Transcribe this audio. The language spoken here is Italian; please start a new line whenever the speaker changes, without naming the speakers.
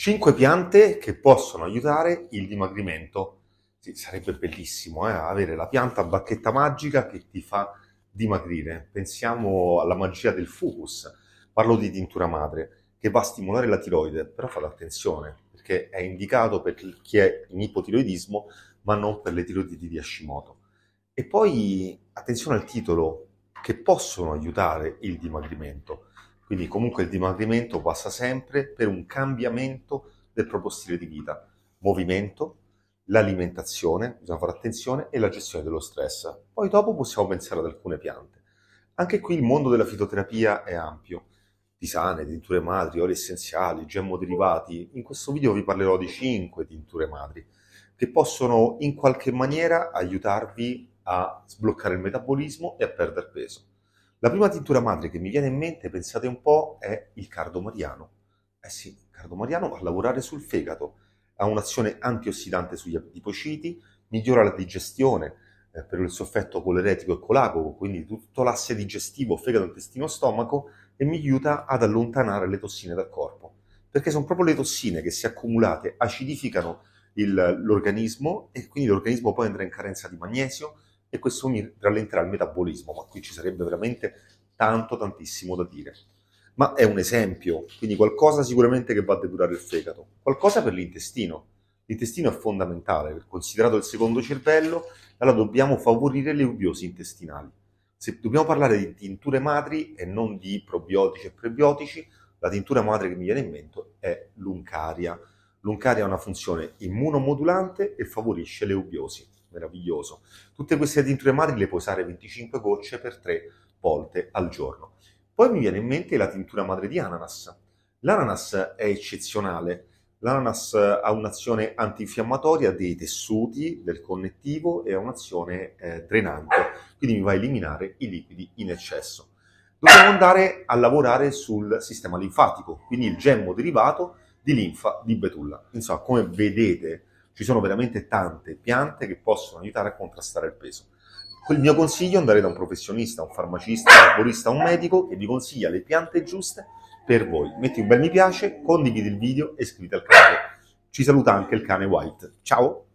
5 piante che possono aiutare il dimagrimento. Sì, sarebbe bellissimo eh, avere la pianta bacchetta magica che ti fa dimagrire. Pensiamo alla magia del fucus, parlo di tintura madre, che va a stimolare la tiroide, però fate attenzione perché è indicato per chi è in ipotiroidismo ma non per le tiroidi di Hashimoto. E poi attenzione al titolo, che possono aiutare il dimagrimento quindi comunque il dimagrimento passa sempre per un cambiamento del proprio stile di vita, movimento, l'alimentazione, bisogna fare attenzione, e la gestione dello stress. Poi dopo possiamo pensare ad alcune piante. Anche qui il mondo della fitoterapia è ampio. Tisane, tinture madri, oli essenziali, gemmo derivati. In questo video vi parlerò di 5 tinture madri che possono in qualche maniera aiutarvi a sbloccare il metabolismo e a perdere peso. La prima tintura madre che mi viene in mente, pensate un po', è il cardomariano. Eh sì, il cardomariano va a lavorare sul fegato, ha un'azione antiossidante sugli adipociti, migliora la digestione eh, per il soffetto coleretico e colagoco, quindi tutto l'asse digestivo, fegato, intestino, stomaco, e mi aiuta ad allontanare le tossine dal corpo. Perché sono proprio le tossine che, se accumulate, acidificano il, l'organismo e quindi l'organismo poi andrà in carenza di magnesio, e questo mi rallenterà il metabolismo, ma qui ci sarebbe veramente tanto tantissimo da dire. Ma è un esempio, quindi qualcosa sicuramente che va a depurare il fegato, qualcosa per l'intestino. L'intestino è fondamentale, considerato il secondo cervello, allora dobbiamo favorire le ubiosi intestinali. Se dobbiamo parlare di tinture madri e non di probiotici e prebiotici, la tintura madre che mi viene in mente è l'uncaria. L'uncaria ha una funzione immunomodulante e favorisce le ubiosi meraviglioso. Tutte queste tinture madri le puoi usare 25 gocce per 3 volte al giorno. Poi mi viene in mente la tintura madre di ananas. L'ananas è eccezionale. L'ananas ha un'azione antinfiammatoria dei tessuti, del connettivo e ha un'azione eh, drenante, quindi mi va a eliminare i liquidi in eccesso. Dobbiamo andare a lavorare sul sistema linfatico, quindi il gemmo derivato di linfa di betulla. Insomma, come vedete, ci sono veramente tante piante che possono aiutare a contrastare il peso. Il mio consiglio è andare da un professionista, un farmacista, un arborista, un medico che vi consiglia le piante giuste per voi. Metti un bel mi piace, condividi il video e iscriviti al canale. Ci saluta anche il cane White. Ciao!